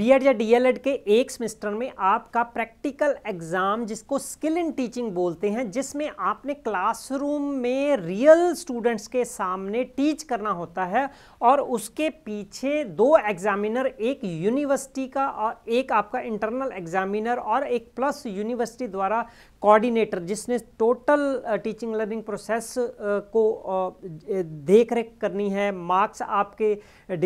BEd या DElEd के एक सेमेस्टर में आपका प्रैक्टिकल एग्ज़ाम जिसको स्किल इन टीचिंग बोलते हैं जिसमें आपने क्लासरूम में रियल स्टूडेंट्स के सामने टीच करना होता है और उसके पीछे दो एग्ज़ामिनर एक यूनिवर्सिटी का और एक आपका इंटरनल एग्ज़ामिनर और एक प्लस यूनिवर्सिटी द्वारा कोऑर्डिनेटर जिसने टोटल टीचिंग लर्निंग प्रोसेस को देख रेख करनी है मार्क्स आपके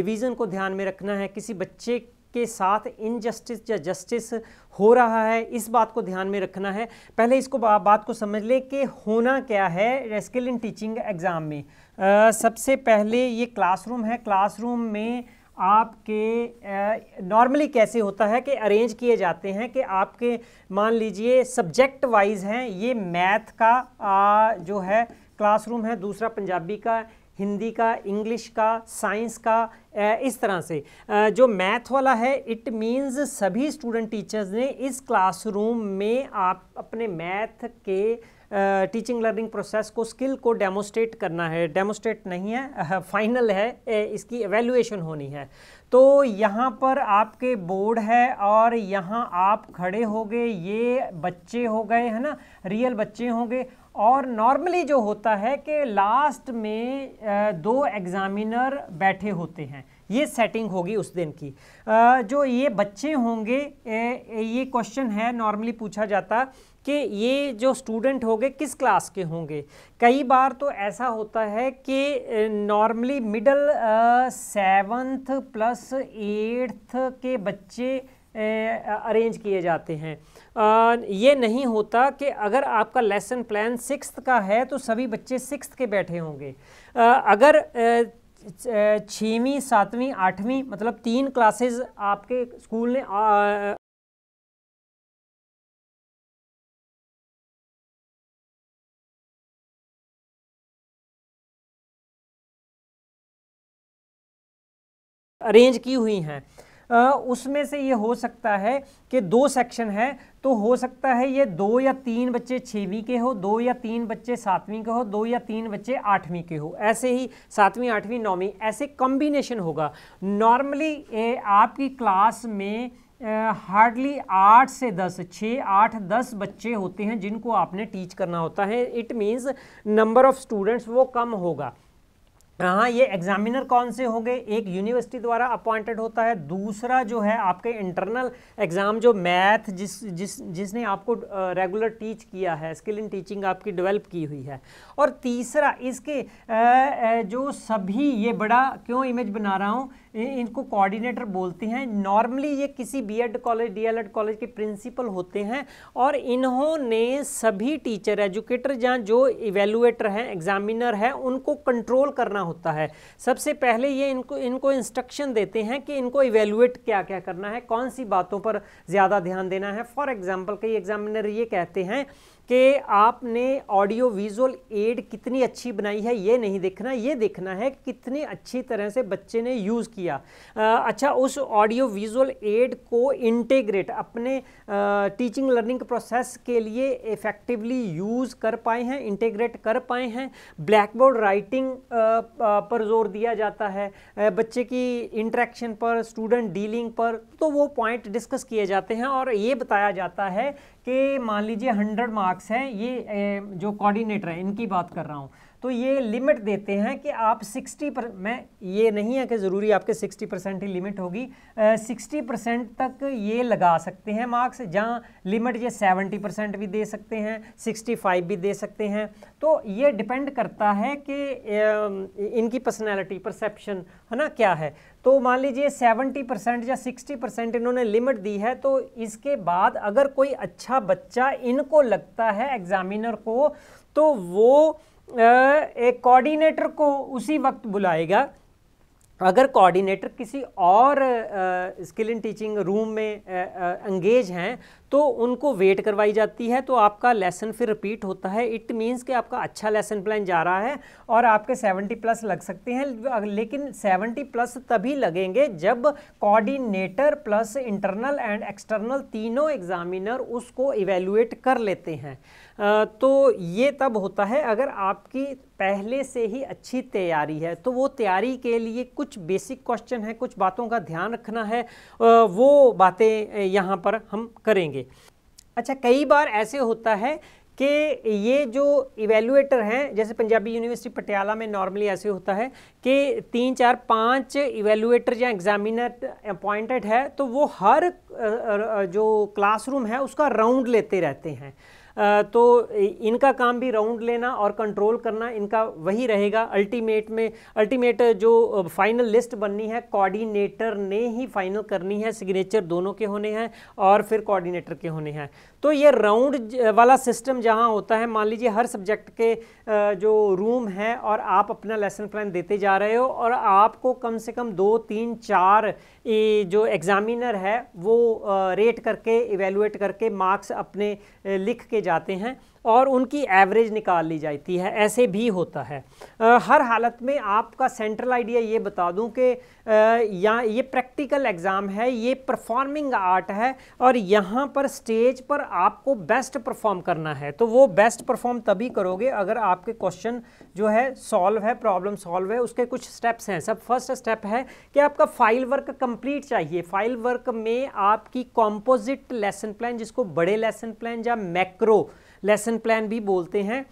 डिवीज़न को ध्यान में रखना है किसी बच्चे के साथ इनजस्टिस या जस्टिस हो रहा है इस बात को ध्यान में रखना है पहले इसको बा, बात को समझ ले कि होना क्या है रेस्किल इन टीचिंग एग्ज़ाम में आ, सबसे पहले ये क्लासरूम है क्लासरूम में आपके नॉर्मली कैसे होता है कि अरेंज किए जाते हैं कि आपके मान लीजिए सब्जेक्ट वाइज हैं ये मैथ का आ, जो है क्लासरूम है दूसरा पंजाबी का हिंदी का इंग्लिश का साइंस का इस तरह से जो मैथ वाला है इट मीन्स सभी स्टूडेंट टीचर्स ने इस क्लासरूम में आप अपने मैथ के टीचिंग लर्निंग प्रोसेस को स्किल को डेमोस्ट्रेट करना है डेमोस्ट्रेट नहीं है फाइनल है इसकी एवेल्युएशन होनी है तो यहाँ पर आपके बोर्ड है और यहाँ आप खड़े हो गए ये बच्चे हो गए है ना रियल बच्चे होंगे और नॉर्मली जो होता है कि लास्ट में दो एग्ज़ामिनर बैठे होते हैं ये सेटिंग होगी उस दिन की जो ये बच्चे होंगे ये क्वेश्चन है नॉर्मली पूछा जाता कि ये जो स्टूडेंट होंगे किस क्लास के होंगे कई बार तो ऐसा होता है कि normally middle seventh plus eighth के बच्चे अरेंज किए जाते हैं आ, ये नहीं होता कि अगर आपका लेसन प्लान सिक्स का है तो सभी बच्चे सिक्स के बैठे होंगे आ, अगर छवीं सातवीं आठवीं मतलब तीन क्लासेस आपके स्कूल ने आ, अरेंज की हुई हैं उसमें से ये हो सकता है कि दो सेक्शन है तो हो सकता है ये दो या तीन बच्चे छवीं के हो दो या तीन बच्चे सातवीं के हो दो या तीन बच्चे आठवीं के हो ऐसे ही सातवीं आठवीं नौवीं ऐसे कॉम्बिनेशन होगा नॉर्मली आपकी क्लास में हार्डली आठ से दस छः आठ दस बच्चे होते हैं जिनको आपने टीच करना होता है it means number of students वो कम होगा हाँ ये एग्जामिनर कौन से होंगे एक यूनिवर्सिटी द्वारा अपॉइंटेड होता है दूसरा जो है आपके इंटरनल एग्ज़ाम जो मैथ जिस जिस जिसने आपको रेगुलर टीच किया है स्किल इन टीचिंग आपकी डेवलप की हुई है और तीसरा इसके जो सभी ये बड़ा क्यों इमेज बना रहा हूँ इनको कोऑर्डिनेटर बोलते हैं नॉर्मली ये किसी बीएड कॉलेज डीएलएड कॉलेज के प्रिंसिपल होते हैं और इन्होंने सभी टीचर एजुकेटर जहाँ जो इवेलुएटर हैं एग्जामिनर हैं उनको कंट्रोल करना होता है सबसे पहले ये इनको इनको इंस्ट्रक्शन देते हैं कि इनको इवेलुएट क्या क्या करना है कौन सी बातों पर ज़्यादा ध्यान देना है फॉर एग्ज़ाम्पल कई एग्जामिनर ये कहते हैं कि आपने ऑडियो विजुअल एड कितनी अच्छी बनाई है ये नहीं देखना ये देखना है कितनी अच्छी तरह से बच्चे ने यूज़ किया आ, अच्छा उस ऑडियो विजुअल एड को इंटेग्रेट अपने आ, टीचिंग लर्निंग प्रोसेस के लिए इफ़ेक्टिवली यूज़ कर पाए हैं इंटेग्रेट कर पाए हैं ब्लैक बोर्ड राइटिंग पर जोर दिया जाता है बच्चे की इंट्रैक्शन पर स्टूडेंट डीलिंग पर तो वो पॉइंट डिस्कस किए जाते हैं और ये बताया जाता है कि मान लीजिए हंड्रेड मार्क्स हैं ये जो कोऑर्डिनेटर है इनकी बात कर रहा हूँ तो ये लिमिट देते हैं कि आप 60 पर मैं ये नहीं है कि ज़रूरी आपके 60 परसेंट ही लिमिट होगी आ, 60 परसेंट तक ये लगा सकते हैं मार्क्स जहाँ लिमिट ये 70 परसेंट भी दे सकते हैं 65 भी दे सकते हैं तो ये डिपेंड करता है कि इनकी पर्सनैलिटी परसेप्शन है ना क्या है तो मान लीजिए 70 परसेंट या 60 परसेंट इन्होंने लिमिट दी है तो इसके बाद अगर कोई अच्छा बच्चा इनको लगता है एग्ज़ामिनर को तो वो एक कोऑर्डिनेटर को उसी वक्त बुलाएगा अगर कोऑर्डिनेटर किसी और स्किल इन टीचिंग रूम में एंगेज हैं तो उनको वेट करवाई जाती है तो आपका लेसन फिर रिपीट होता है इट मीन्स कि आपका अच्छा लेसन प्लान जा रहा है और आपके 70 प्लस लग सकते हैं लेकिन 70 प्लस तभी लगेंगे जब coordinator plus internal and external तीनों एग्जामिनर उसको इवेलुएट कर लेते हैं तो ये तब होता है अगर आपकी पहले से ही अच्छी तैयारी है तो वो तैयारी के लिए कुछ बेसिक क्वेश्चन है कुछ बातों का ध्यान रखना है वो बातें यहाँ पर हम करेंगे अच्छा कई बार ऐसे होता है कि ये जो इवेलुएटर हैं जैसे पंजाबी यूनिवर्सिटी पटियाला में नॉर्मली ऐसे होता है कि तीन चार पाँच इवेलुएटर या एग्जामिनर अपॉइंटेड है तो वो हर जो क्लासरूम है उसका राउंड लेते रहते हैं तो इनका काम भी राउंड लेना और कंट्रोल करना इनका वही रहेगा अल्टीमेट में अल्टीमेट जो फाइनल लिस्ट बननी है कोऑर्डिनेटर ने ही फाइनल करनी है सिग्नेचर दोनों के होने हैं और फिर कोऑर्डिनेटर के होने हैं तो ये राउंड वाला सिस्टम जहाँ होता है मान लीजिए हर सब्जेक्ट के जो रूम है और आप अपना लेसन प्लान देते जा रहे हो और आपको कम से कम दो तीन चार जो एग्ज़ामिनर है वो रेट करके इवेलुएट करके मार्क्स अपने लिख के जाते हैं और उनकी एवरेज निकाल ली जाती है ऐसे भी होता है आ, हर हालत में आपका सेंट्रल आइडिया ये बता दूं कि या ये प्रैक्टिकल एग्ज़ाम है ये परफॉर्मिंग आर्ट है और यहाँ पर स्टेज पर आपको बेस्ट परफॉर्म करना है तो वो बेस्ट परफॉर्म तभी करोगे अगर आपके क्वेश्चन जो है सॉल्व है प्रॉब्लम सॉल्व है उसके कुछ स्टेप्स हैं सब फर्स्ट स्टेप है कि आपका फाइल वर्क कंप्लीट चाहिए फाइल वर्क में आपकी कॉम्पोजिट लेसन प्लान जिसको बड़े लेसन प्लान या मैक्रो लेसन प्लान भी बोलते हैं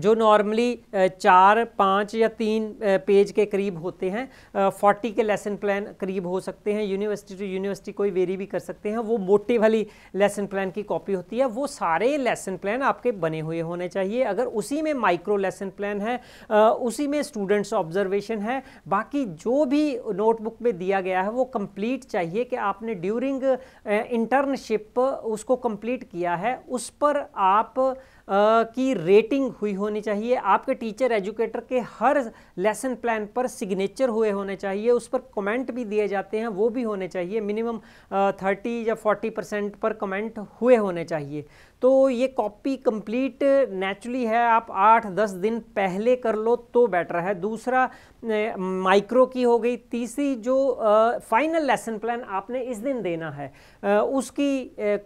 जो नॉर्मली चार पाँच या तीन पेज के करीब होते हैं फोर्टी के लेसन प्लान करीब हो सकते हैं यूनिवर्सिटी टू यूनिवर्सिटी कोई वेरी भी कर सकते हैं वो मोटे वाली लेसन प्लान की कॉपी होती है वो सारे लेसन प्लान आपके बने हुए होने चाहिए अगर उसी में माइक्रो लेसन प्लान है उसी में स्टूडेंट्स ऑब्जर्वेशन है बाकी जो भी नोटबुक में दिया गया है वो कम्प्लीट चाहिए कि आपने ड्यूरिंग इंटर्नशिप उसको कंप्लीट किया है उस पर आप की रेटिंग हुई होनी चाहिए आपके टीचर एजुकेटर के हर लेसन प्लान पर सिग्नेचर हुए होने चाहिए उस पर कमेंट भी दिए जाते हैं वो भी होने चाहिए मिनिमम थर्टी या फोर्टी परसेंट पर कमेंट हुए होने चाहिए तो ये कॉपी कंप्लीट नेचुरली है आप आठ दस दिन पहले कर लो तो बेटर है दूसरा माइक्रो की हो गई तीसरी जो फाइनल लेसन प्लान आपने इस दिन देना है आ, उसकी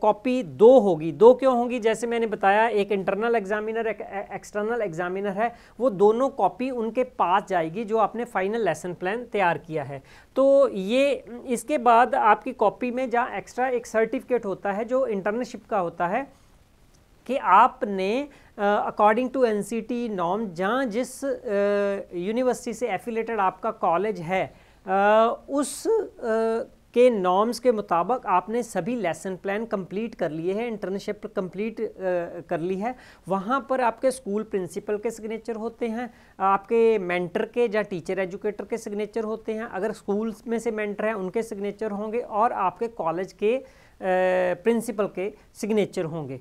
कॉपी दो होगी दो क्यों होगी जैसे मैंने बताया एक इंटरनल एग्जामिनर एक एक्सटर्नल एग्जामिनर है वो दोनों कॉपी उनके पास जाएगी जो आपने फाइनल लेसन प्लान तैयार किया है तो ये इसके बाद आपकी कॉपी में जहाँ एक्स्ट्रा एक सर्टिफिकेट होता है जो इंटर्नशिप का होता है कि आपने according to N C T नॉम जहाँ जिस यूनिवर्सिटी uh, से एफिलेटेड आपका कॉलेज है uh, उस uh, के नॉर्म्स के मुताबिक आपने सभी लेसन प्लान कंप्लीट कर लिए हैं इंटर्नशिप कंप्लीट कर ली है वहाँ पर आपके स्कूल प्रिंसिपल के सिग्नेचर होते हैं आपके मेंटर के या टीचर एजुकेटर के सिग्नेचर होते हैं अगर स्कूल्स में से मेंटर हैं उनके सिग्नेचर होंगे और आपके कॉलेज के प्रिंसिपल के सिग्नेचर होंगे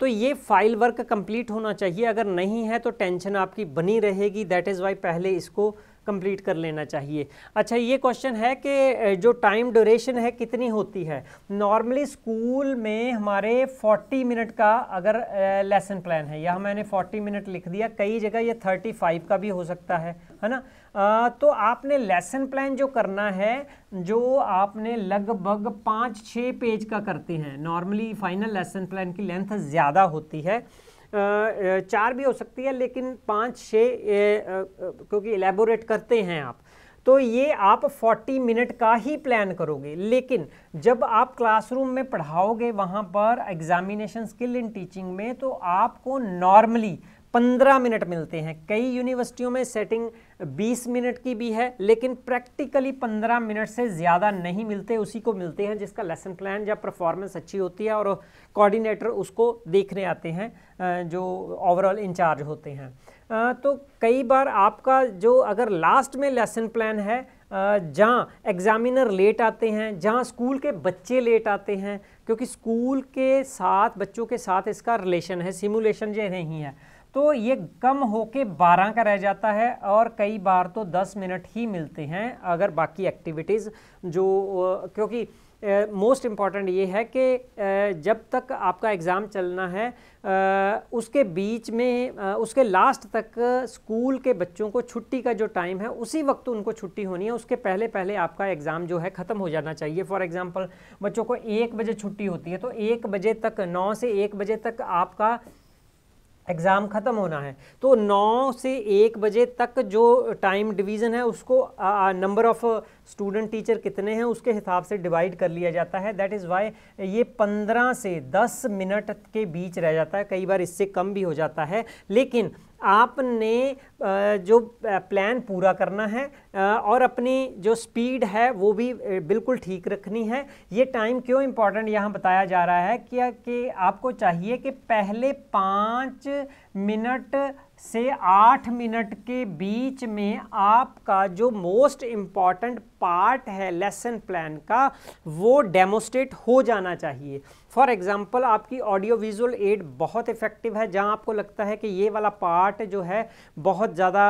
तो ये फाइल वर्क कंप्लीट होना चाहिए अगर नहीं है तो टेंशन आपकी बनी रहेगी दैट इज़ वाई पहले इसको कंप्लीट कर लेना चाहिए अच्छा ये क्वेश्चन है कि जो टाइम ड्यूरेशन है कितनी होती है नॉर्मली स्कूल में हमारे 40 मिनट का अगर लेसन प्लान है या मैंने 40 मिनट लिख दिया कई जगह ये 35 का भी हो सकता है है ना आ, तो आपने लेसन प्लान जो करना है जो आपने लगभग पाँच छः पेज का करते हैं नॉर्मली फाइनल लेसन प्लान की लेंथ ज़्यादा होती है चार भी हो सकती है लेकिन पाँच छः क्योंकि एलेबोरेट करते हैं आप तो ये आप 40 मिनट का ही प्लान करोगे लेकिन जब आप क्लासरूम में पढ़ाओगे वहाँ पर एग्जामिनेशन स्किल इन टीचिंग में तो आपको नॉर्मली पंद्रह मिनट मिलते हैं कई यूनिवर्सिटियों में सेटिंग बीस मिनट की भी है लेकिन प्रैक्टिकली पंद्रह मिनट से ज़्यादा नहीं मिलते उसी को मिलते हैं जिसका लेसन प्लान या परफॉर्मेंस अच्छी होती है और कोऑर्डिनेटर उसको देखने आते हैं जो ओवरऑल इंचार्ज होते हैं तो कई बार आपका जो अगर लास्ट में लेसन प्लान है जहाँ एग्ज़ामिनर लेट आते हैं जहाँ स्कूल के बच्चे लेट आते हैं क्योंकि स्कूल के साथ बच्चों के साथ इसका रिलेशन है सिमुलेशन ये नहीं है तो ये कम होके 12 का रह जाता है और कई बार तो 10 मिनट ही मिलते हैं अगर बाकी एक्टिविटीज़ जो क्योंकि मोस्ट इम्पॉर्टेंट ये है कि uh, जब तक आपका एग्ज़ाम चलना है uh, उसके बीच में uh, उसके लास्ट तक स्कूल के बच्चों को छुट्टी का जो टाइम है उसी वक्त उनको छुट्टी होनी है उसके पहले पहले आपका एग्ज़ाम जो है ख़त्म हो जाना चाहिए फॉर एग्ज़ाम्पल बच्चों को एक बजे छुट्टी होती है तो एक बजे तक नौ से एक बजे तक आपका एग्ज़ाम ख़त्म होना है तो नौ से एक बजे तक जो टाइम डिवीज़न है उसको नंबर ऑफ़ स्टूडेंट टीचर कितने हैं उसके हिसाब से डिवाइड कर लिया जाता है दैट इज़ वाई ये पंद्रह से दस मिनट के बीच रह जाता है कई बार इससे कम भी हो जाता है लेकिन आपने जो प्लान पूरा करना है और अपनी जो स्पीड है वो भी बिल्कुल ठीक रखनी है ये टाइम क्यों इम्पॉर्टेंट यहाँ बताया जा रहा है क्या कि आपको चाहिए कि पहले पाँच मिनट से आठ मिनट के बीच में आपका जो मोस्ट इम्पॉर्टेंट पार्ट है लेसन प्लान का वो डेमोस्ट्रेट हो जाना चाहिए फॉर एग्जाम्पल आपकी ऑडियो विजुअल एड बहुत इफेक्टिव है जहाँ आपको लगता है कि ये वाला पार्ट जो है बहुत ज़्यादा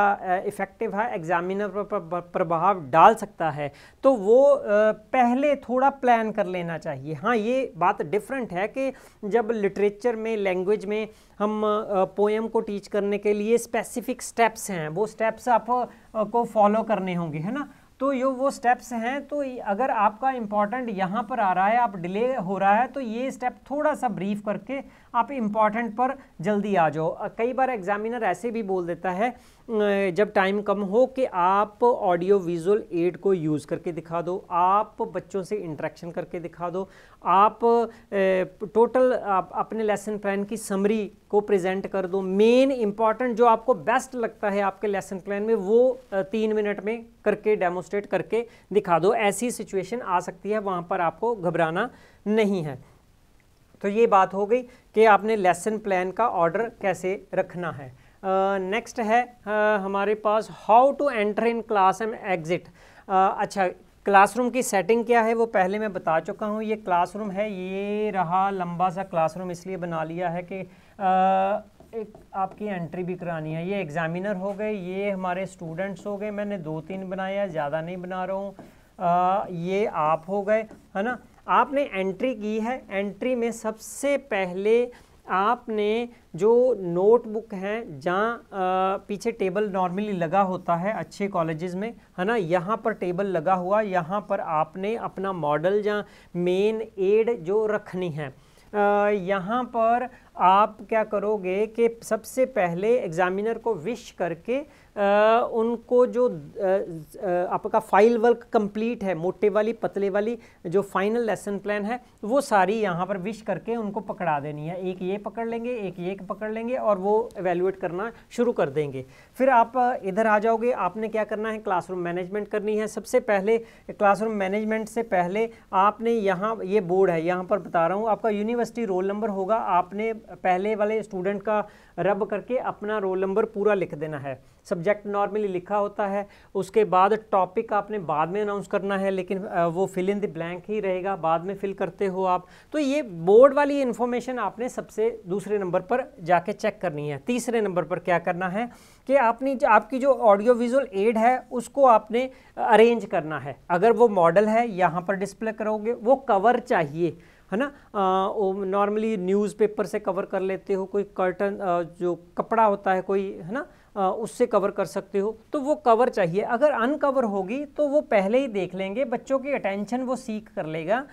इफेक्टिव है एग्जामिनर पर प्रभाव डाल सकता है तो वो पहले थोड़ा प्लान कर लेना चाहिए हाँ ये बात डिफरेंट है कि जब लिटरेचर में लैंग्वेज में हम पोएम को टीच करने के लिए स्पेसिफिक स्टेप्स हैं वो स्टेप्स आप को फॉलो करने होंगे है ना तो ये वो स्टेप्स हैं तो अगर आपका इम्पॉर्टेंट यहाँ पर आ रहा है आप डिले हो रहा है तो ये स्टेप थोड़ा सा ब्रीफ करके आप इम्पॉर्टेंट पर जल्दी आ जाओ कई बार एग्जामिनर ऐसे भी बोल देता है जब टाइम कम हो कि आप ऑडियो विजुअल एड को यूज़ करके दिखा दो आप बच्चों से इंट्रैक्शन करके दिखा दो आप टोटल आप अपने लेसन प्लान की समरी को प्रेजेंट कर दो मेन इम्पॉर्टेंट जो आपको बेस्ट लगता है आपके लेसन प्लान में वो तीन मिनट में करके डेमोस्ट्रेट करके दिखा दो ऐसी सिचुएशन आ सकती है वहाँ पर आपको घबराना नहीं है तो ये बात हो गई कि आपने लेसन प्लान का ऑर्डर कैसे रखना है नेक्स्ट uh, है uh, हमारे पास how to enter in class and exit अच्छा क्लासरूम की सेटिंग क्या है वो पहले मैं बता चुका हूँ ये क्लासरूम है ये रहा लंबा सा क्लासरूम इसलिए बना लिया है कि uh, एक आपकी एंट्री भी करानी है ये एग्ज़ामिनर हो गए ये हमारे स्टूडेंट्स हो गए मैंने दो तीन बनाया ज़्यादा नहीं बना रहा हूँ ये आप हो गए है ना आपने एंट्री की है एंट्री में सबसे पहले आपने जो नोटबुक हैं जहाँ पीछे टेबल नॉर्मली लगा होता है अच्छे कॉलेजेस में है ना यहाँ पर टेबल लगा हुआ यहाँ पर आपने अपना मॉडल या मेन एड जो रखनी है यहाँ पर आप क्या करोगे कि सबसे पहले एग्ज़ामिनर को विश करके उनको जो आपका फाइल वर्क कंप्लीट है मोटे वाली पतले वाली जो फाइनल लेसन प्लान है वो सारी यहाँ पर विश करके उनको पकड़ा देनी है एक ये पकड़ लेंगे एक ये पकड़ लेंगे और वो एवेल्युएट करना शुरू कर देंगे फिर आप इधर आ जाओगे आपने क्या करना है क्लासरूम मैनेजमेंट करनी है सबसे पहले क्लासरूम मैनेजमेंट से पहले आपने यहाँ ये बोर्ड है यहाँ पर बता रहा हूँ आपका यूनिवर्सिटी रोल नंबर होगा आपने पहले वाले स्टूडेंट का रब करके अपना रोल नंबर पूरा लिख देना है सब्जेक्ट नॉर्मली लिखा होता है उसके बाद टॉपिक आपने बाद में अनाउंस करना है लेकिन वो फिल इन द ब्लैंक ही रहेगा बाद में फिल करते हो आप तो ये बोर्ड वाली इन्फॉर्मेशन आपने सबसे दूसरे नंबर पर जाके चेक करनी है तीसरे नंबर पर क्या करना है कि आपने आपकी जो ऑडियो विजुअल एड है उसको आपने अरेंज करना है अगर वो मॉडल है यहाँ पर डिस्प्ले करोगे वो कवर चाहिए है ना नॉर्मली न्यूज़पेपर से कवर कर लेते हो कोई कर्टन जो कपड़ा होता है कोई है ना उससे कवर कर सकते हो तो वो कवर चाहिए अगर अनकवर होगी तो वो पहले ही देख लेंगे बच्चों की अटेंशन वो सीख कर लेगा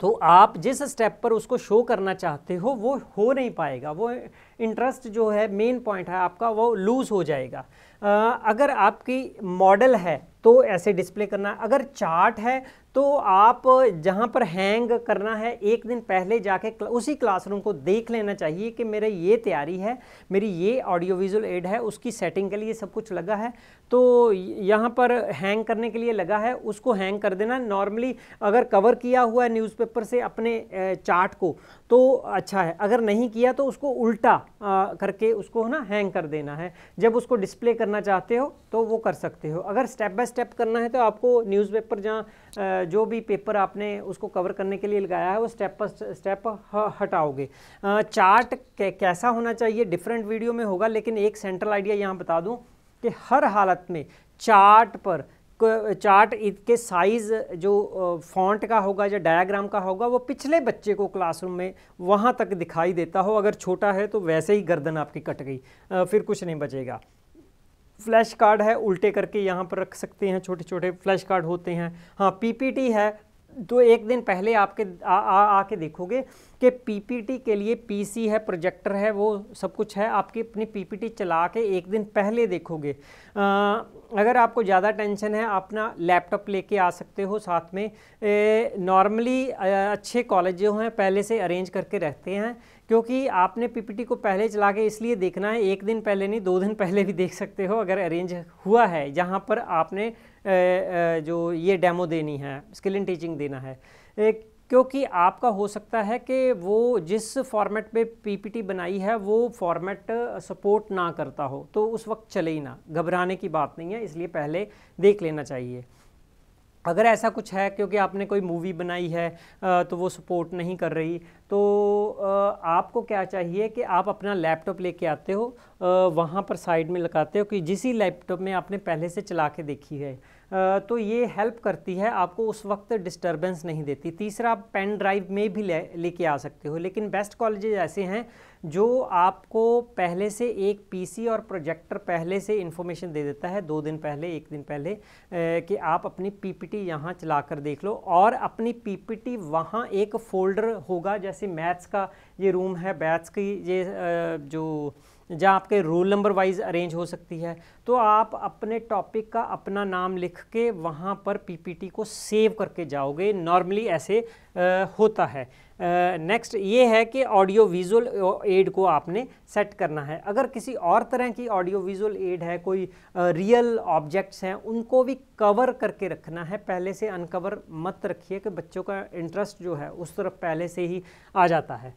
तो आप जिस स्टेप पर उसको शो करना चाहते हो वो हो नहीं पाएगा वो इंटरेस्ट जो है मेन पॉइंट है आपका वो लूज़ हो जाएगा आ, अगर आपकी मॉडल है तो ऐसे डिस्प्ले करना अगर चार्ट है तो आप जहाँ पर हैंग करना है एक दिन पहले जाके उसी क्लासरूम को देख लेना चाहिए कि मेरा ये तैयारी है मेरी ये ऑडियो विजुअल एड है उसकी सेटिंग के लिए सब कुछ लगा है तो यहाँ पर हैंग करने के लिए लगा है उसको हैंग कर देना नॉर्मली अगर कवर किया हुआ है न्यूज़पेपर से अपने चार्ट को तो अच्छा है अगर नहीं किया तो उसको उल्टा आ, करके उसको है ना हैंग कर देना है जब उसको डिस्प्ले करना चाहते हो तो वो कर सकते हो अगर स्टेप बाय स्टेप करना है तो आपको न्यूज़पेपर जहाँ जो भी पेपर आपने उसको कवर करने के लिए लगाया है वो स्टेप पर स्टेप हटाओगे चार्ट कैसा होना चाहिए डिफरेंट वीडियो में होगा लेकिन एक सेंट्रल आइडिया यहाँ बता दूँ कि हर हालत में चार्ट पर चार्ट इसके साइज़ जो फॉन्ट का होगा या डायग्राम का होगा वो पिछले बच्चे को क्लासरूम में वहाँ तक दिखाई देता हो अगर छोटा है तो वैसे ही गर्दन आपकी कट गई फिर कुछ नहीं बचेगा फ्लैश कार्ड है उल्टे करके यहाँ पर रख सकते हैं छोटे छोटे फ्लैश कार्ड होते हैं हाँ पीपीटी है दो एक दिन पहले आपके आके देखोगे कि पीपीटी के लिए पीसी है प्रोजेक्टर है वो सब कुछ है आपकी अपनी पीपीटी चला के एक दिन पहले देखोगे आ, अगर आपको ज़्यादा टेंशन है आप ना लैपटॉप लेके आ सकते हो साथ में नॉर्मली अच्छे कॉलेज जो हैं पहले से अरेंज करके रहते हैं क्योंकि आपने पीपीटी को पहले चला के इसलिए देखना है एक दिन पहले नहीं दो दिन पहले भी देख सकते हो अगर अरेंज हुआ है जहाँ पर आपने जो ये डेमो देनी है स्किल इन टीचिंग देना है क्योंकि आपका हो सकता है कि वो जिस फॉर्मेट पे पीपीटी बनाई है वो फॉर्मेट सपोर्ट ना करता हो तो उस वक्त चले ही ना घबराने की बात नहीं है इसलिए पहले देख लेना चाहिए अगर ऐसा कुछ है क्योंकि आपने कोई मूवी बनाई है तो वो सपोर्ट नहीं कर रही तो आपको क्या चाहिए कि आप अपना लैपटॉप लेके आते हो वहाँ पर साइड में लगाते हो कि जिस ही लैपटॉप में आपने पहले से चला के देखी है तो ये हेल्प करती है आपको उस वक्त डिस्टर्बेंस नहीं देती तीसरा आप पेन ड्राइव में भी ले लेके आ सकते हो लेकिन बेस्ट कॉलेजेज ऐसे हैं जो आपको पहले से एक पीसी और प्रोजेक्टर पहले से इन्फॉर्मेशन दे देता है दो दिन पहले एक दिन पहले कि आप अपनी पीपीटी यहाँ चला कर देख लो और अपनी पीपीटी वहाँ एक फोल्डर होगा जैसे मैथ्स का ये रूम है बैथ्स की ये जो जहाँ आपके रोल नंबर वाइज अरेंज हो सकती है तो आप अपने टॉपिक का अपना नाम लिख के वहाँ पर पीपीटी को सेव करके जाओगे नॉर्मली ऐसे होता है नेक्स्ट ये है कि ऑडियो विजुअल एड को आपने सेट करना है अगर किसी और तरह की ऑडियो विजुअल एड है कोई रियल uh, ऑब्जेक्ट्स हैं उनको भी कवर करके रखना है पहले से अनकवर मत रखिए कि बच्चों का इंटरेस्ट जो है उस तरफ पहले से ही आ जाता है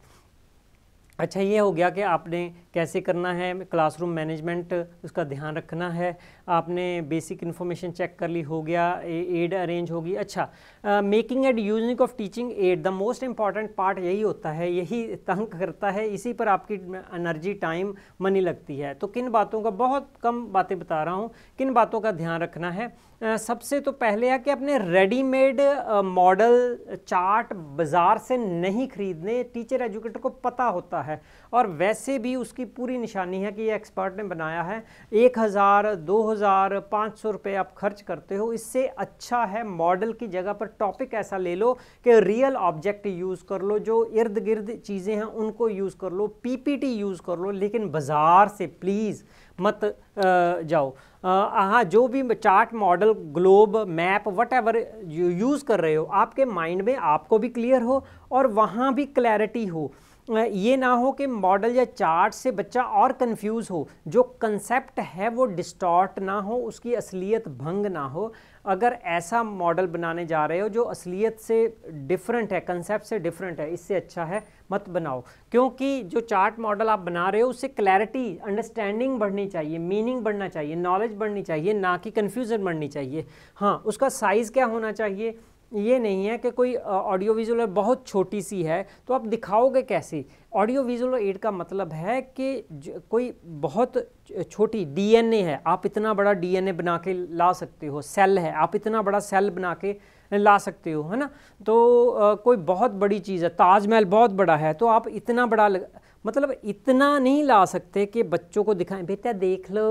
अच्छा ये हो गया कि आपने कैसे करना है क्लासरूम मैनेजमेंट उसका ध्यान रखना है आपने बेसिक इन्फॉर्मेशन चेक कर ली हो गया एड अरेंज होगी अच्छा making and using of teaching aid the most important part यही होता है यही तंग करता है इसी पर आपकी एनर्जी टाइम मनी लगती है तो किन बातों का बहुत कम बातें बता रहा हूँ किन बातों का ध्यान रखना है आ, सबसे तो पहले है कि अपने रेडीमेड मॉडल चार्ट बाज़ार से नहीं खरीदने टीचर एजुकेटर को पता होता है है और वैसे भी उसकी पूरी निशानी है कि ये एक्सपर्ट ने बनाया है एक हज़ार दो हज़ार पाँच सौ रुपये आप खर्च करते हो इससे अच्छा है मॉडल की जगह पर टॉपिक ऐसा ले लो कि रियल ऑब्जेक्ट यूज़ कर लो जो इर्द गिर्द चीज़ें हैं उनको यूज़ कर लो पीपीटी यूज़ कर लो लेकिन बाज़ार से प्लीज़ मत जाओ हाँ जो भी chart model globe map whatever use कर रहे हो आपके माइंड में आपको भी क्लियर हो और वहाँ भी क्लैरिटी हो ये ना हो कि मॉडल या चार्ट से बच्चा और कंफ्यूज हो जो कंसेप्ट है वो डिस्टॉर्ट ना हो उसकी असलियत भंग ना हो अगर ऐसा मॉडल बनाने जा रहे हो जो असलियत से डिफरेंट है कंसेप्ट से डिफरेंट है इससे अच्छा है मत बनाओ क्योंकि जो चार्ट मॉडल आप बना रहे हो उससे क्लैरिटी अंडरस्टैंडिंग बढ़नी चाहिए मीनिंग बढ़ना चाहिए नॉलेज बढ़नी चाहिए ना कि कन्फ्यूज़न बढ़नी चाहिए हाँ उसका साइज़ क्या होना चाहिए ये नहीं है कि कोई ऑडियो विजुअल बहुत छोटी सी है तो आप दिखाओगे कैसे ऑडियो विजुअल एड का मतलब है कि कोई बहुत छोटी डीएनए है आप इतना बड़ा डीएनए बना के ला सकते हो सेल है आप इतना बड़ा सेल बना के ला सकते हो है ना तो आ, कोई बहुत बड़ी चीज़ है ताजमहल बहुत बड़ा है तो आप इतना बड़ा लग... मतलब इतना नहीं ला सकते कि बच्चों को दिखाएं बेटा देख लो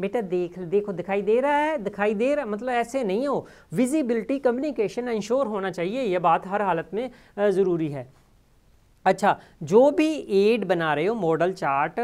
बेटा देख देखो दिखाई दे रहा है दिखाई दे रहा मतलब ऐसे नहीं हो विजिबिलिटी कम्युनिकेशन इंश्योर होना चाहिए यह बात हर हालत में ज़रूरी है अच्छा जो भी एड बना रहे हो मॉडल चार्ट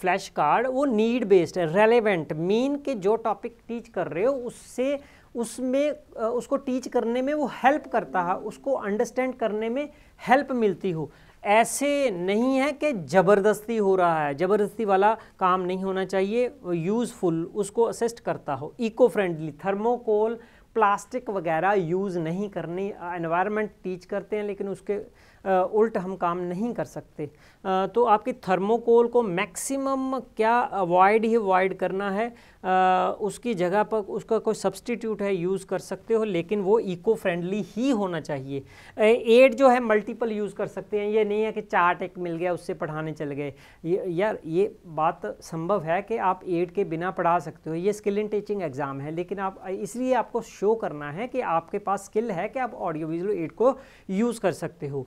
फ्लैश कार्ड वो नीड बेस्ड है रेलेवेंट मीन के जो टॉपिक टीच कर रहे हो उससे उसमें उसको टीच करने में वो हेल्प करता है उसको अंडरस्टैंड करने में हेल्प मिलती हो ऐसे नहीं है कि ज़बरदस्ती हो रहा है ज़बरदस्ती वाला काम नहीं होना चाहिए यूज़फुल उसको असिस्ट करता हो इको फ्रेंडली थर्मोकोल प्लास्टिक वगैरह यूज़ नहीं करनी एनवायरनमेंट टीच करते हैं लेकिन उसके उल्ट हम काम नहीं कर सकते तो आपकी थर्मोकोल को मैक्सिमम क्या अवॉइड ही अवॉइड करना है उसकी जगह पर उसका कोई सब्सटीट्यूट है यूज़ कर सकते हो लेकिन वो इको फ्रेंडली ही होना चाहिए एड जो है मल्टीपल यूज़ कर सकते हैं ये नहीं है कि चार्ट एक मिल गया उससे पढ़ाने चले गए यार ये बात संभव है कि आप एड के बिना पढ़ा सकते हो ये स्किल इन टीचिंग एग्ज़ाम है लेकिन आप इसलिए आपको शो करना है कि आपके पास स्किल है कि आप ऑडियो विजुअल एड को यूज़ कर सकते हो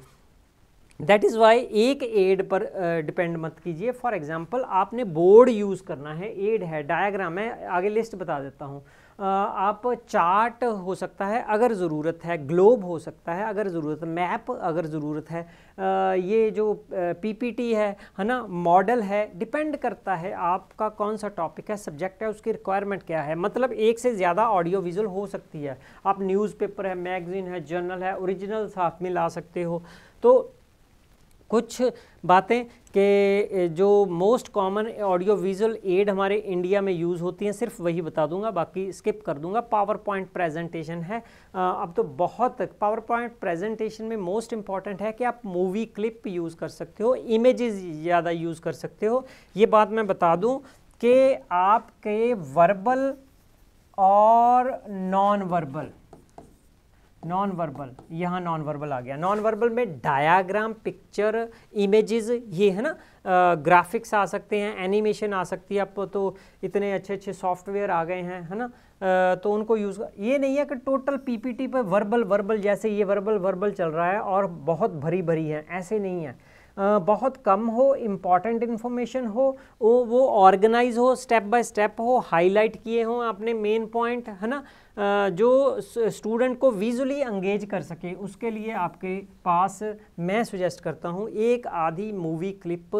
दैट इज़ वाई एक एड पर डिपेंड uh, मत कीजिए फॉर एग्जाम्पल आपने बोर्ड यूज़ करना है एड है डायग्राम है आगे लिस्ट बता देता हूँ uh, आप चार्ट हो सकता है अगर ज़रूरत है ग्लोब हो सकता है अगर ज़रूरत मैप अगर ज़रूरत है uh, ये जो पीपीटी है है ना मॉडल है डिपेंड करता है आपका कौन सा टॉपिक है सब्जेक्ट है उसकी रिक्वायरमेंट क्या है मतलब एक से ज़्यादा ऑडियो विजुअल हो सकती है आप न्यूज़पेपर है मैगज़ीन है जर्नल है ओरिजिनल साथ में ला सकते हो तो कुछ बातें कि जो most common audio visual aid हमारे इंडिया में यूज़ होती हैं सिर्फ वही बता दूंगा बाकी स्किप कर दूंगा पावर पॉइंट प्रेजेंटेशन है अब तो बहुत पावर पॉइंट प्रेजेंटेशन में मोस्ट इंपॉर्टेंट है कि आप मूवी क्लिप यूज़ कर सकते हो इमेजेस ज़्यादा यूज़ कर सकते हो ये बात मैं बता दूँ कि आपके वर्बल और नॉन वर्बल नॉन वर्बल यहाँ नॉन वर्बल आ गया नॉन वर्बल में डायाग्राम पिक्चर इमेजेस ये है ना ग्राफिक्स आ सकते हैं एनिमेशन आ सकती है अब तो इतने अच्छे अच्छे सॉफ्टवेयर आ गए हैं है ना तो उनको यूज़ ये नहीं है कि टोटल पीपीटी पर वर्बल वर्बल जैसे ये वर्बल वर्बल चल रहा है और बहुत भरी भरी है ऐसे नहीं है बहुत कम हो इम्पॉर्टेंट इन्फॉर्मेशन हो वो वो ऑर्गेनाइज हो स्टेप बाय स्टेप हो हाईलाइट किए हों अपने मेन पॉइंट है ना जो स्टूडेंट को विजुअली एंगेज कर सके उसके लिए आपके पास मैं सुजेस्ट करता हूँ एक आधी मूवी क्लिप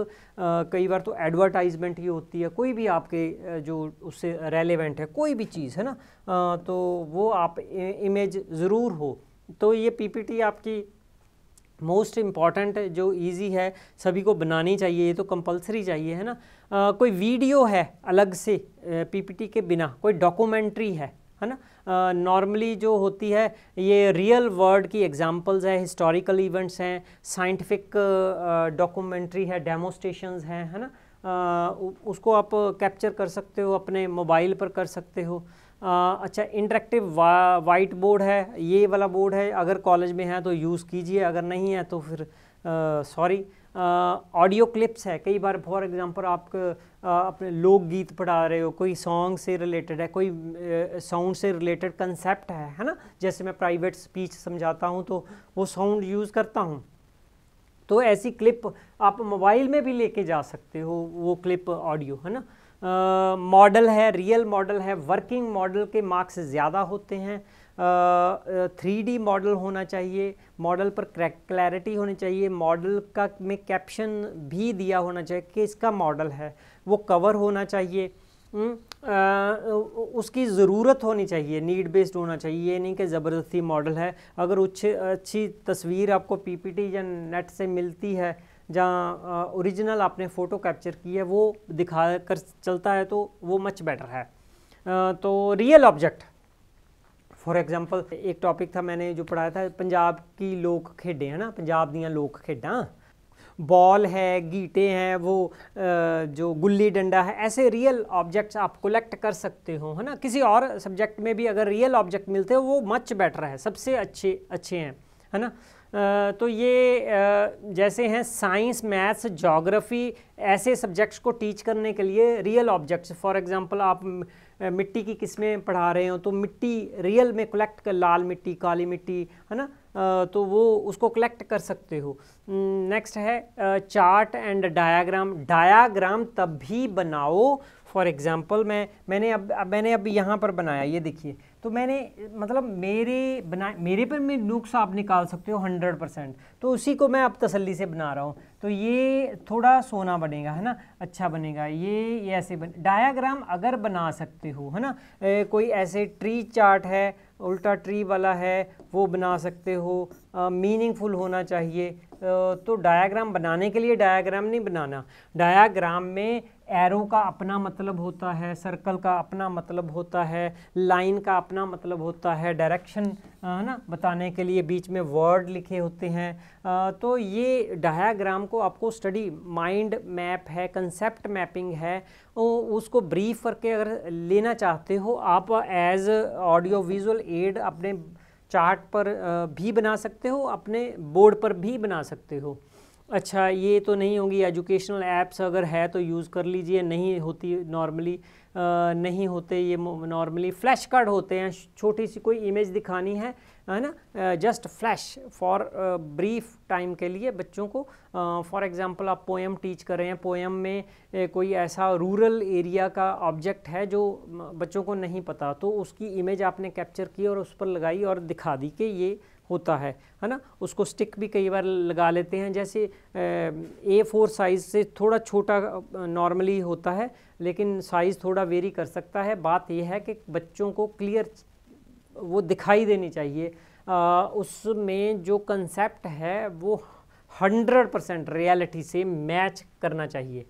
कई बार तो एडवर्टाइजमेंट ही होती है कोई भी आपके जो उससे रेलेवेंट है कोई भी चीज़ है ना तो वो आप इमेज ज़रूर हो तो ये पीपीटी आपकी मोस्ट इम्पॉर्टेंट जो इजी है सभी को बनानी चाहिए ये तो कंपलसरी चाहिए है ना आ, कोई वीडियो है अलग से पीपीटी के बिना कोई डॉक्यूमेंट्री है है ना नॉर्मली जो होती है ये रियल वर्ल्ड की एग्जांपल्स है हिस्टोरिकल इवेंट्स हैं साइंटिफिक डॉक्यूमेंट्री है डेमोस्ट्रेशन हैं है ना Uh, उसको आप कैप्चर कर सकते हो अपने मोबाइल पर कर सकते हो uh, अच्छा इंटरेक्टिव वा, वाइट बोर्ड है ये वाला बोर्ड है अगर कॉलेज में है तो यूज़ कीजिए अगर नहीं है तो फिर सॉरी ऑडियो क्लिप्स है कई बार फॉर एग्जांपल आप अपने लोकगीत पढ़ा रहे हो कोई सॉन्ग से रिलेटेड है कोई साउंड से रिलेटेड कंसेप्ट है है ना जैसे मैं प्राइवेट स्पीच समझाता हूँ तो वो साउंड यूज़ करता हूँ तो ऐसी क्लिप आप मोबाइल में भी लेके जा सकते हो वो क्लिप ऑडियो है ना मॉडल है रियल मॉडल है वर्किंग मॉडल के मार्क्स ज़्यादा होते हैं थ्री डी मॉडल होना चाहिए मॉडल पर क्लैरिटी होनी चाहिए मॉडल का में कैप्शन भी दिया होना चाहिए कि इसका मॉडल है वो कवर होना चाहिए हम्म, आ, उसकी ज़रूरत होनी चाहिए नीड बेस्ड होना चाहिए ये नहीं कि ज़बरदस्ती मॉडल है अगर उच्च अच्छी तस्वीर आपको पीपीटी या नेट से मिलती है जहाँ ओरिजिनल आपने फ़ोटो कैप्चर की है वो दिखा कर चलता है तो वो मच बेटर है आ, तो रियल ऑब्जेक्ट फॉर एग्जाम्पल एक टॉपिक था मैंने जो पढ़ाया था पंजाब की लोक खेडें है ना पंजाब दियाँ लोक खेडा बॉल है गीटे हैं वो जो गुल्ली डंडा है ऐसे रियल ऑब्जेक्ट्स आप कलेक्ट कर सकते हो है ना किसी और सब्जेक्ट में भी अगर रियल ऑब्जेक्ट मिलते हो वो मच बेटर है सबसे अच्छे अच्छे हैं है ना तो ये जैसे हैं साइंस मैथ्स जोग्राफ़ी ऐसे सब्जेक्ट्स को टीच करने के लिए रियल ऑब्जेक्ट्स फॉर एग्जांपल आप मिट्टी की किस्में पढ़ा रहे हो तो मिट्टी रियल में कलेक्ट कर लाल मिट्टी काली मिट्टी है ना तो वो उसको कलेक्ट कर सकते हो नेक्स्ट है चार्ट एंड डायाग्राम डायाग्राम तब भी बनाओ फॉर एग्ज़ाम्पल मैं मैंने अब मैंने अभी यहाँ पर बनाया ये देखिए तो मैंने मतलब मेरे बना मेरे पर मैं नुक्स आप निकाल सकते हो हंड्रेड परसेंट तो उसी को मैं अब तसल्ली से बना रहा हूँ तो ये थोड़ा सोना बनेगा है ना अच्छा बनेगा ये ये ऐसे बन डायाग्राम अगर बना सकते हो है ना ए, कोई ऐसे ट्री चार्ट है उल्टा ट्री वाला है वो बना सकते हो मीनिंगफुल होना चाहिए तो डायाग्राम बनाने के लिए डायाग्राम नहीं बनाना डायाग्राम में एरो का अपना मतलब होता है सर्कल का अपना मतलब होता है लाइन का अपना मतलब होता है डायरेक्शन है ना बताने के लिए बीच में वर्ड लिखे होते हैं आ, तो ये डायाग्राम को आपको स्टडी माइंड मैप है कंसेप्ट मैपिंग है तो उसको ब्रीफ करके अगर लेना चाहते हो आप एज ऑडियो विजुअल एड अपने चार्ट पर भी बना सकते हो अपने बोर्ड पर भी बना सकते हो अच्छा ये तो नहीं होंगी एजुकेशनल ऐप्स अगर है तो यूज़ कर लीजिए नहीं होती नॉर्मली नहीं होते ये नॉर्मली फ्लैश कार्ड होते हैं छोटी सी कोई इमेज दिखानी है है ना just flash for brief time के लिए बच्चों को फॉर uh, एग्ज़ाम्पल आप पोएम टीच कर रहे हैं पोएम में कोई ऐसा रूरल एरिया का ऑब्जेक्ट है जो बच्चों को नहीं पता तो उसकी इमेज आपने कैप्चर की और उस पर लगाई और दिखा दी कि ये होता है है ना उसको स्टिक भी कई बार लगा लेते हैं जैसे ए फोर साइज़ से थोड़ा छोटा नॉर्मली होता है लेकिन साइज़ थोड़ा वेरी कर सकता है बात यह है कि बच्चों को क्लियर वो दिखाई देनी चाहिए उसमें जो कंसेप्ट है वो हंड्रेड परसेंट रियलिटी से मैच करना चाहिए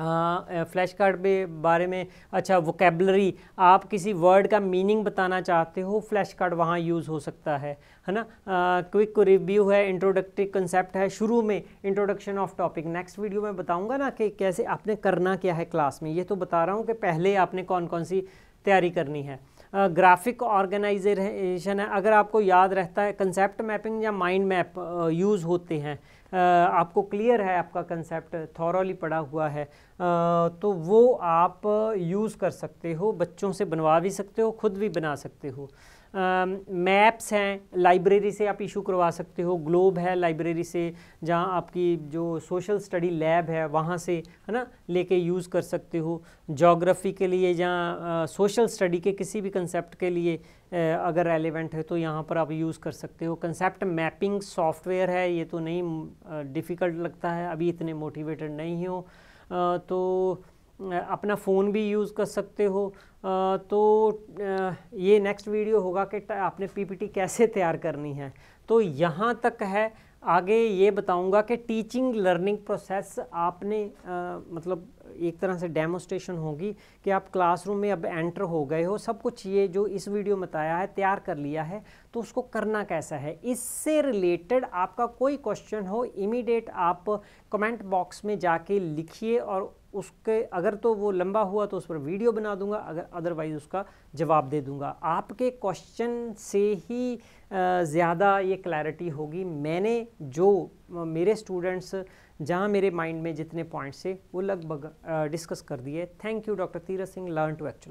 फ्लैश कार्ड के बारे में अच्छा वोकेबलरी आप किसी वर्ड का मीनिंग बताना चाहते हो फ्लैश कार्ड वहाँ यूज़ हो सकता है है ना क्विक रिव्यू है इंट्रोडक्टरी कंसेप्ट है शुरू में introduction of topic next video में बताऊंगा ना कि कैसे आपने करना क्या है क्लास में ये तो बता रहा हूँ कि पहले आपने कौन कौन सी तैयारी करनी है ग्राफिक ऑर्गेनाइजेशन है अगर आपको याद रहता है कंसेप्ट मैपिंग या माइंड मैप यूज़ होते हैं आपको क्लियर है आपका कंसेप्ट थॉरली पड़ा हुआ है तो वो आप यूज़ कर सकते हो बच्चों से बनवा भी सकते हो खुद भी बना सकते हो मैप्स हैं लाइब्रेरी से आप इशू करवा सकते हो ग्लोब है लाइब्रेरी से जहाँ आपकी जो सोशल स्टडी लैब है वहाँ से है ना लेके यूज़ कर सकते हो जोग्राफ़ी के लिए जहाँ सोशल स्टडी के किसी भी कंसेप्ट के लिए आ, अगर रेलिवेंट है तो यहाँ पर आप यूज़ कर सकते हो कंसेप्ट मैपिंग सॉफ्टवेयर है ये तो नहीं डिफ़िकल्ट लगता है अभी इतने मोटिवेटेड नहीं हो आ, तो अपना फ़ोन भी यूज़ कर सकते हो तो ये नेक्स्ट वीडियो होगा कि आपने पीपीटी कैसे तैयार करनी है तो यहाँ तक है आगे ये बताऊँगा कि टीचिंग लर्निंग प्रोसेस आपने आ, मतलब एक तरह से डेमोस्ट्रेशन होगी कि आप क्लासरूम में अब एंटर हो गए हो सब कुछ ये जो इस वीडियो में बताया है तैयार कर लिया है तो उसको करना कैसा है इससे रिलेटेड आपका कोई क्वेश्चन हो इमीडिएट आप कमेंट बॉक्स में जाके लिखिए और उसके अगर तो वो लंबा हुआ तो उस पर वीडियो बना दूंगा अगर अदरवाइज़ उसका जवाब दे दूंगा आपके क्वेश्चन से ही ज़्यादा ये क्लैरिटी होगी मैंने जो मेरे स्टूडेंट्स जहाँ मेरे माइंड में जितने पॉइंट्स थे वो लगभग डिस्कस कर दिए thank you doctor Tirath Singh learn to actual